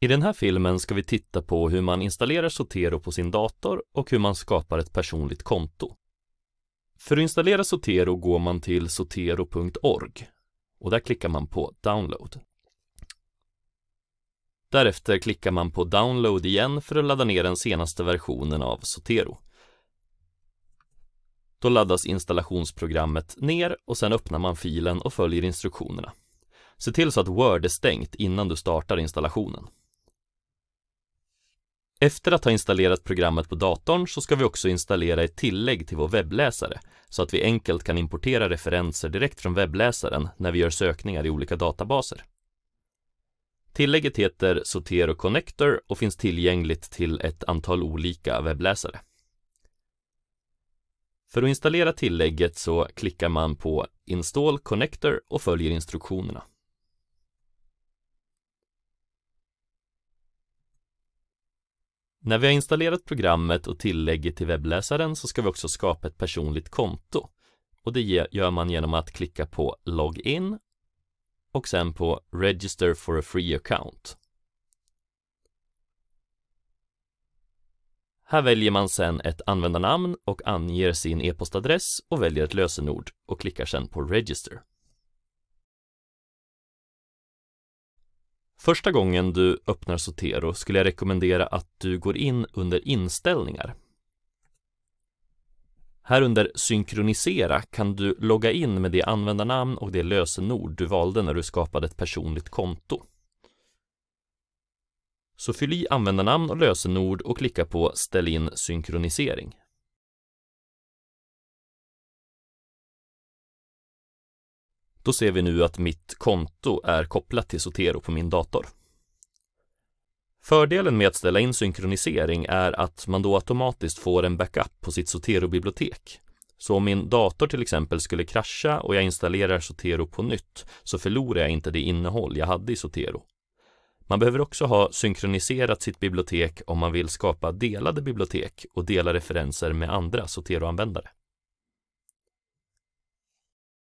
I den här filmen ska vi titta på hur man installerar Zotero på sin dator och hur man skapar ett personligt konto. För att installera Zotero går man till zotero.org och där klickar man på Download. Därefter klickar man på Download igen för att ladda ner den senaste versionen av Zotero. Då laddas installationsprogrammet ner och sen öppnar man filen och följer instruktionerna. Se till så att Word är stängt innan du startar installationen. Efter att ha installerat programmet på datorn så ska vi också installera ett tillägg till vår webbläsare så att vi enkelt kan importera referenser direkt från webbläsaren när vi gör sökningar i olika databaser. Tillägget heter Zotero Connector och finns tillgängligt till ett antal olika webbläsare. För att installera tillägget så klickar man på Install Connector och följer instruktionerna. När vi har installerat programmet och tillägget till webbläsaren så ska vi också skapa ett personligt konto. Och det gör man genom att klicka på Login och sen på Register for a free account. Här väljer man sedan ett användarnamn och anger sin e-postadress och väljer ett lösenord och klickar sedan på Register. Första gången du öppnar Zotero skulle jag rekommendera att du går in under inställningar. Här under synkronisera kan du logga in med det användarnamn och det lösenord du valde när du skapade ett personligt konto. Så fyll i användarnamn och lösenord och klicka på ställ in synkronisering. Då ser vi nu att mitt konto är kopplat till Zotero på min dator. Fördelen med att ställa in synkronisering är att man då automatiskt får en backup på sitt Zotero-bibliotek. Så om min dator till exempel skulle krascha och jag installerar Zotero på nytt så förlorar jag inte det innehåll jag hade i Zotero. Man behöver också ha synkroniserat sitt bibliotek om man vill skapa delade bibliotek och dela referenser med andra Zotero-användare.